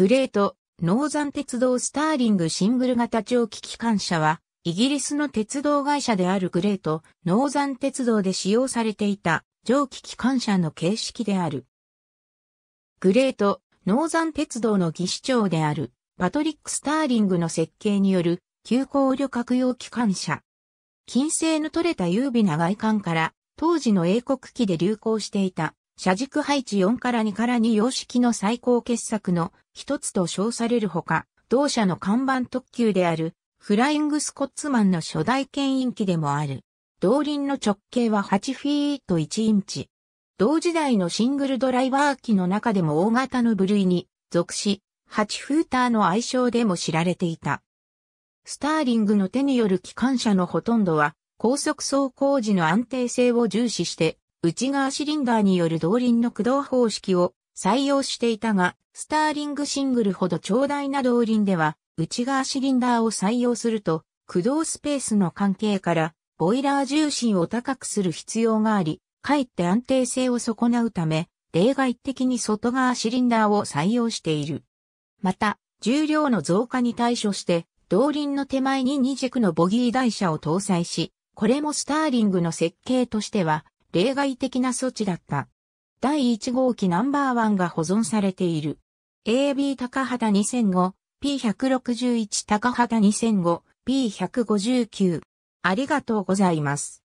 グレート、ノーザン鉄道スターリングシングル型蒸気機関車は、イギリスの鉄道会社であるグレート、ノーザン鉄道で使用されていた蒸気機関車の形式である。グレート、ノーザン鉄道の技師長である、パトリック・スターリングの設計による、急行旅客用機関車。金星の取れた優美な外観から、当時の英国機で流行していた車軸配置4から2から2様式の最高傑作の一つと称されるほか、同社の看板特急であるフライングスコッツマンの初代牽引機でもある。動輪の直径は8フィート1インチ。同時代のシングルドライバー機の中でも大型の部類に属し、8フーターの愛称でも知られていた。スターリングの手による機関車のほとんどは高速走行時の安定性を重視して内側シリンダーによる動輪の駆動方式を採用していたが、スターリングシングルほど長大な動輪では、内側シリンダーを採用すると、駆動スペースの関係から、ボイラー重心を高くする必要があり、かえって安定性を損なうため、例外的に外側シリンダーを採用している。また、重量の増加に対処して、動輪の手前に2軸のボギー台車を搭載し、これもスターリングの設計としては例外的な措置だった。第1号機ナンバーワンが保存されている。AB 高畑2005、P161 高畑2005、P159。ありがとうございます。